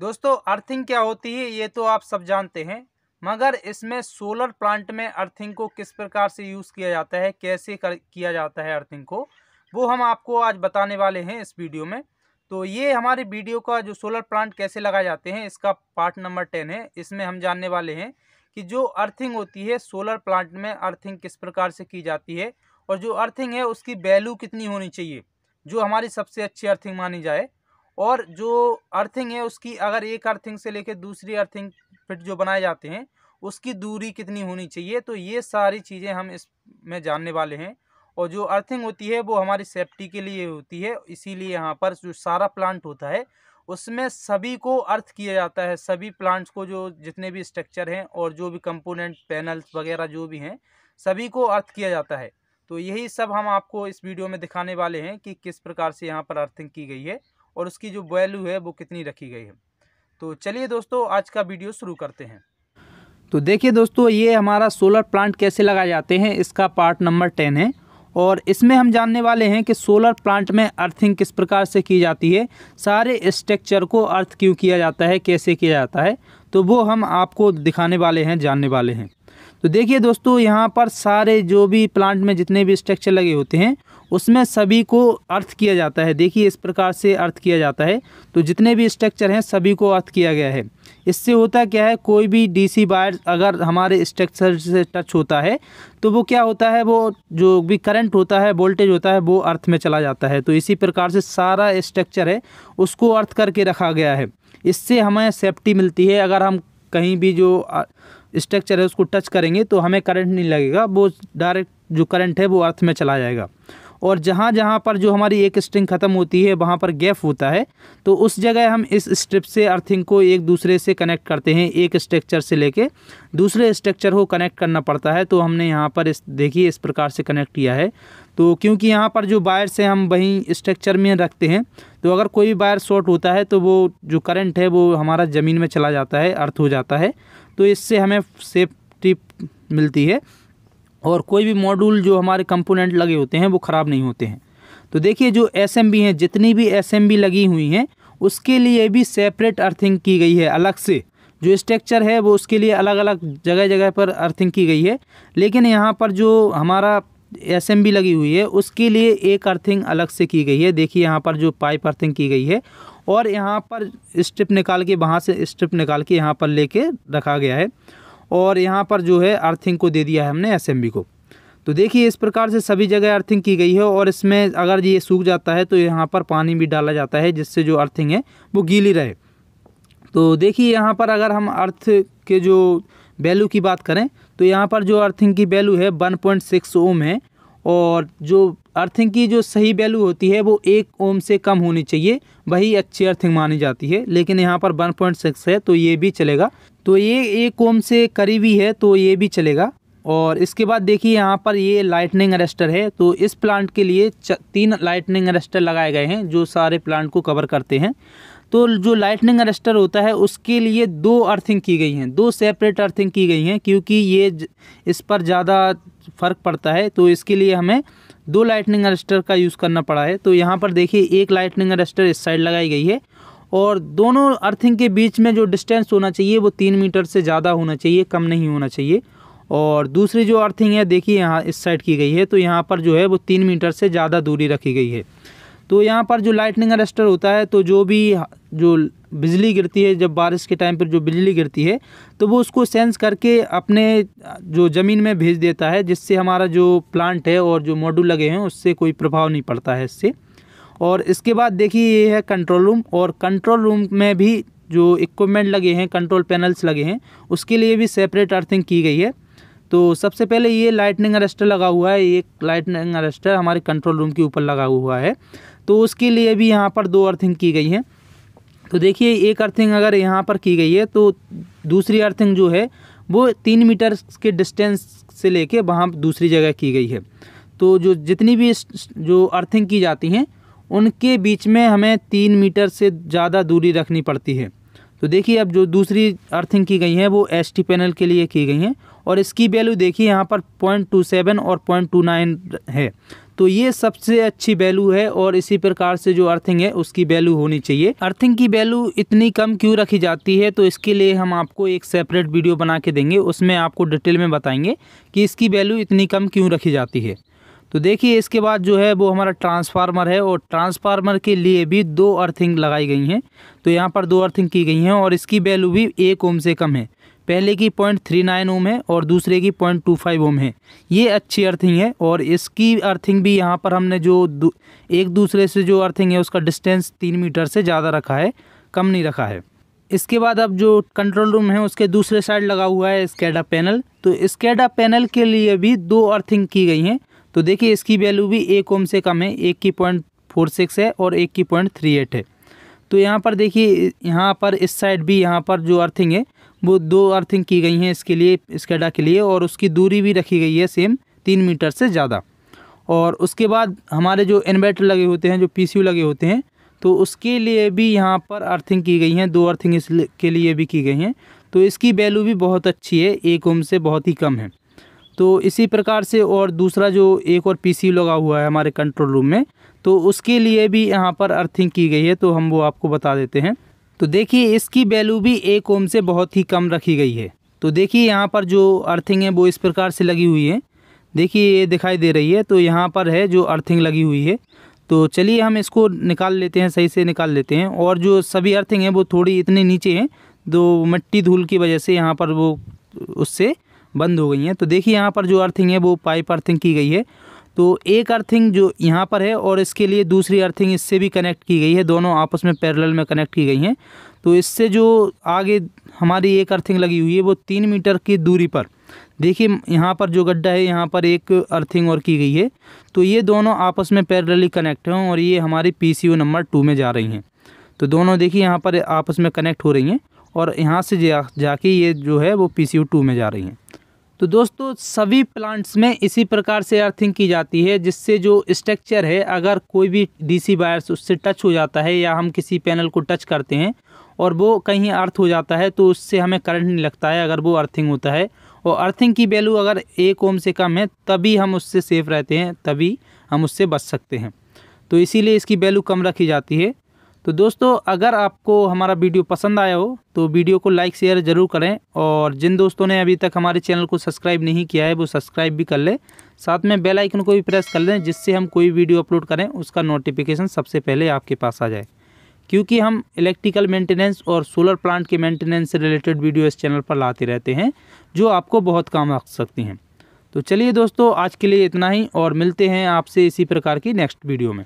दोस्तों अर्थिंग क्या होती है ये तो आप सब जानते हैं मगर इसमें सोलर प्लांट में अर्थिंग को किस प्रकार से यूज़ किया जाता है कैसे कर, किया जाता है अर्थिंग को वो हम आपको आज बताने वाले हैं इस वीडियो में तो ये हमारे वीडियो का जो सोलर प्लांट कैसे लगाए जाते हैं इसका पार्ट नंबर टेन है इसमें हम जानने वाले हैं कि जो अर्थिंग होती है सोलर प्लांट में अर्थिंग किस प्रकार से की जाती है और जो अर्थिंग है उसकी वैल्यू कितनी होनी चाहिए जो हमारी सबसे अच्छी अर्थिंग मानी जाए और जो अर्थिंग है उसकी अगर एक अर्थिंग से लेकर दूसरी अर्थिंग फिट जो बनाए जाते हैं उसकी दूरी कितनी होनी चाहिए तो ये सारी चीज़ें हम इसमें जानने वाले हैं और जो अर्थिंग होती है वो हमारी सेफ्टी के लिए होती है इसीलिए यहाँ पर जो सारा प्लांट होता है उसमें सभी को अर्थ किया जाता है सभी प्लांट्स को जो जितने भी स्ट्रक्चर हैं और जो भी कंपोनेंट पैनल्स वगैरह जो भी हैं सभी को अर्थ किया जाता है तो यही सब हम आपको इस वीडियो में दिखाने वाले हैं कि किस प्रकार से यहाँ पर अर्थिंग की गई है और उसकी जो वैल्यू है वो कितनी रखी गई है तो चलिए दोस्तों आज का वीडियो शुरू करते हैं तो देखिए दोस्तों ये हमारा सोलर प्लांट कैसे लगाए जाते हैं इसका पार्ट नंबर टेन है और इसमें हम जानने वाले हैं कि सोलर प्लांट में अर्थिंग किस प्रकार से की जाती है सारे स्ट्रक्चर को अर्थ क्यों किया जाता है कैसे किया जाता है तो वो हम आपको दिखाने वाले हैं जानने वाले हैं तो देखिए दोस्तों यहाँ पर सारे जो भी प्लांट में जितने भी स्ट्रक्चर लगे होते हैं उसमें सभी को अर्थ किया जाता है देखिए इस प्रकार से अर्थ किया जाता है तो जितने भी स्ट्रक्चर हैं सभी को अर्थ किया गया है इससे होता क्या है कोई भी डीसी वायर अगर हमारे स्ट्रक्चर से टच होता है तो वो क्या होता है वो जो भी करंट होता है वोल्टेज होता है वो अर्थ में चला जाता है तो इसी प्रकार से सारा स्ट्रक्चर है उसको अर्थ करके रखा गया है इससे हमें सेफ्टी मिलती है अगर हम कहीं भी जो स्ट्रक्चर है उसको टच करेंगे तो हमें करंट नहीं लगेगा वो डायरेक्ट जो करंट है वो अर्थ में चला जाएगा और जहाँ जहाँ पर जो हमारी एक स्ट्रिंग ख़त्म होती है वहाँ पर गैप होता है तो उस जगह हम इस स्ट्रिप से अर्थिंग को एक दूसरे से कनेक्ट करते हैं एक स्ट्रक्चर से लेके दूसरे स्ट्रक्चर को कनेक्ट करना पड़ता है तो हमने यहाँ पर इस देखिए इस प्रकार से कनेक्ट किया है तो क्योंकि यहाँ पर जो वायर से हम वहीं स्ट्रक्चर में रखते हैं तो अगर कोई वायर शॉर्ट होता है तो वो जो करंट है वो हमारा ज़मीन में चला जाता है अर्थ हो जाता है तो इससे हमें सेफ्टी मिलती है और कोई भी मॉड्यूल जो हमारे कंपोनेंट लगे होते हैं वो ख़राब नहीं होते हैं तो देखिए जो एस हैं जितनी भी एस लगी हुई हैं उसके लिए भी सेपरेट अर्थिंग की गई है अलग से जो स्ट्रक्चर है वो उसके लिए अलग अलग जगह जगह पर अर्थिंग की गई है लेकिन यहाँ पर जो हमारा एस लगी हुई है उसके लिए एक अर्थिंग अलग से की गई है देखिए यहाँ पर जो पाइप अर्थिंग की गई है और यहाँ पर स्ट्रिप निकाल के वहाँ से स्ट्रिप निकाल के यहाँ पर लेके रखा गया है और यहाँ पर जो है अर्थिंग को दे दिया है हमने असम्बी को तो देखिए इस प्रकार से सभी जगह अर्थिंग की गई है और इसमें अगर ये सूख जाता है तो यहाँ पर पानी भी डाला जाता है जिससे जो अर्थिंग है वो गीली रहे तो देखिए यहाँ पर अगर हम अर्थ के जो वैल्यू की बात करें तो यहाँ पर जो अर्थिंग की वैल्यू है 1.6 ओम है और जो अर्थिंग की जो सही वैल्यू होती है वो एक ओम से कम होनी चाहिए वही अच्छी अर्थिंग मानी जाती है लेकिन यहाँ पर वन पॉइंट सिक्स है तो ये भी चलेगा तो ये एक ओम से करीबी है तो ये भी चलेगा और इसके बाद देखिए यहाँ पर ये लाइटनिंग अरेस्टर है तो इस प्लांट के लिए तीन लाइटनिंग अरेस्टर लगाए गए हैं जो सारे प्लांट को कवर करते हैं तो जो लाइटनिंग अरेस्टर होता है उसके लिए दो अर्थिंग की गई हैं दो सेपरेट अर्थिंग की गई हैं क्योंकि ये इस पर ज़्यादा फ़र्क पड़ता है तो इसके लिए हमें दो लाइटनिंग अरेस्टर का यूज़ करना पड़ा है तो यहाँ पर देखिए एक लाइटनिंग अरेस्टर इस साइड लगाई गई है और दोनों अर्थिंग के बीच में जो डिस्टेंस होना चाहिए वो तीन मीटर से ज़्यादा होना चाहिए कम नहीं होना चाहिए और दूसरी जो अर्थिंग है देखिए यहाँ इस साइड की गई है तो यहाँ पर जो है वो तीन मीटर से ज़्यादा दूरी रखी गई है तो यहाँ पर जो लाइटनिंग अरेस्टर होता है तो जो भी जो बिजली गिरती है जब बारिश के टाइम पर जो बिजली गिरती है तो वो उसको सेंस करके अपने जो ज़मीन में भेज देता है जिससे हमारा जो प्लांट है और जो मॉड्यूल लगे हैं उससे कोई प्रभाव नहीं पड़ता है इससे और इसके बाद देखिए ये है कंट्रोल रूम और कंट्रोल रूम में भी जो इक्विपमेंट लगे हैं कंट्रोल पैनल्स लगे हैं उसके लिए भी सेपरेट अर्थिंग की गई है तो सबसे पहले ये लाइटनिंग अरेस्टर लगा हुआ है एक लाइटनिंग अरेस्टर हमारे कंट्रोल रूम के ऊपर लगा हुआ है तो उसके लिए भी यहाँ पर दो अर्थिंग की गई हैं तो देखिए एक अर्थिंग अगर यहाँ पर की गई है तो दूसरी अर्थिंग जो है वो तीन मीटर के डिस्टेंस से लेके वहाँ दूसरी जगह की गई है तो जो जितनी भी जो अर्थिंग की जाती हैं उनके बीच में हमें तीन मीटर से ज़्यादा दूरी रखनी पड़ती है तो देखिए अब जो दूसरी अर्थिंग की गई है वो एस टी पैनल के लिए की गई हैं और इसकी वैल्यू देखिए यहाँ पर पॉइंट टू सेवन और पॉइंट टू नाइन है तो ये सबसे अच्छी वैल्यू है और इसी प्रकार से जो अर्थिंग है उसकी वैल्यू होनी चाहिए अर्थिंग की वैल्यू इतनी कम क्यों रखी जाती है तो इसके लिए हम आपको एक सेपरेट वीडियो बना के देंगे उसमें आपको डिटेल में बताएंगे कि इसकी वैल्यू इतनी कम क्यों रखी जाती है तो देखिए इसके बाद जो है वो हमारा ट्रांसफार्मर है और ट्रांसफार्मर के लिए भी दो अर्थिंग लगाई गई हैं तो यहाँ पर दो अर्थिंग की गई हैं और इसकी वैल्यू भी एक ओम से कम है पहले की पॉइंट थ्री नाइन ओम है और दूसरे की पॉइंट टू फाइव ओम है ये अच्छी अर्थिंग है और इसकी अर्थिंग भी यहाँ पर हमने जो दू, एक दूसरे से जो अर्थिंग है उसका डिस्टेंस तीन मीटर से ज़्यादा रखा है कम नहीं रखा है इसके बाद अब जो कंट्रोल रूम है उसके दूसरे साइड लगा हुआ है स्केडा पैनल तो स्केडा पैनल के लिए भी दो अर्थिंग की गई हैं तो देखिए इसकी वैल्यू भी एक ओम से कम है एक की पॉइंट फोर सिक्स है और एक की पॉइंट थ्री एट है तो यहाँ पर देखिए यहाँ पर इस साइड भी यहाँ पर जो अर्थिंग है वो दो अर्थिंग की गई हैं इसके लिए स्केडा के लिए और उसकी दूरी भी रखी गई है सेम तीन मीटर से ज़्यादा और उसके बाद हमारे जो इन्वर्टर लगे होते हैं जो पी लगे होते हैं तो उसके लिए भी यहाँ पर अर्थिंग की गई हैं दो अर्थिंग इसके लिए भी की गई हैं तो इसकी वैल्यू भी बहुत अच्छी है एक ओम से बहुत ही कम है तो इसी प्रकार से और दूसरा जो एक और पीसी लगा हुआ है हमारे कंट्रोल रूम में तो उसके लिए भी यहाँ पर अर्थिंग की गई है तो हम वो आपको बता देते हैं तो देखिए इसकी वैल्यू भी एक ओम से बहुत ही कम रखी गई है तो देखिए यहाँ पर जो अर्थिंग है वो इस प्रकार से लगी हुई है देखिए ये दिखाई दे रही है तो यहाँ पर है जो अर्थिंग लगी हुई है तो चलिए हम इसको निकाल लेते हैं सही से निकाल लेते हैं और जो सभी अर्थिंग है वो थोड़ी इतने नीचे हैं दो मिट्टी धूल की वजह से यहाँ पर वो उससे बंद हो गई हैं तो देखिए यहाँ पर जो अर्थिंग है वो पाइप अर्थिंग की गई है तो एक अर्थिंग जो यहाँ पर है और इसके लिए दूसरी अर्थिंग इससे भी कनेक्ट की गई है दोनों आपस में पैरेलल में कनेक्ट की गई हैं तो इससे जो आगे हमारी एक अर्थिंग लगी हुई है वो तीन मीटर की दूरी पर देखिए यहाँ पर जो गड्ढा है यहाँ पर एक अर्थिंग और की गई है तो ये दोनों आपस में पैरेलली कनेक्ट हैं और ये हमारी पी नंबर टू में जा रही हैं तो दोनों देखिए यहाँ पर आपस में कनेक्ट हो रही हैं और यहाँ से जाके ये जो है वो पी सी टू में जा रही हैं तो दोस्तों सभी प्लांट्स में इसी प्रकार से अर्थिंग की जाती है जिससे जो स्ट्रक्चर है अगर कोई भी डीसी वायर्स उससे टच हो जाता है या हम किसी पैनल को टच करते हैं और वो कहीं अर्थ हो जाता है तो उससे हमें करंट नहीं लगता है अगर वो अर्थिंग होता है और अर्थिंग की वैल्यू अगर एक ओम से कम है तभी हम उससे सेफ़ रहते हैं तभी हम उससे बच सकते हैं तो इसीलिए इसकी वैल्यू कम रखी जाती है तो दोस्तों अगर आपको हमारा वीडियो पसंद आया हो तो वीडियो को लाइक शेयर ज़रूर करें और जिन दोस्तों ने अभी तक हमारे चैनल को सब्सक्राइब नहीं किया है वो सब्सक्राइब भी कर लें साथ में बेल आइकन को भी प्रेस कर लें जिससे हम कोई वीडियो अपलोड करें उसका नोटिफिकेशन सबसे पहले आपके पास आ जाए क्योंकि हम इलेक्ट्रिकल मेंटेनेंस और सोलर प्लांट के मेंटेनेंस से रिलेटेड वीडियो इस चैनल पर लाते रहते हैं जो आपको बहुत काम आ सकती हैं तो चलिए दोस्तों आज के लिए इतना ही और मिलते हैं आपसे इसी प्रकार की नेक्स्ट वीडियो में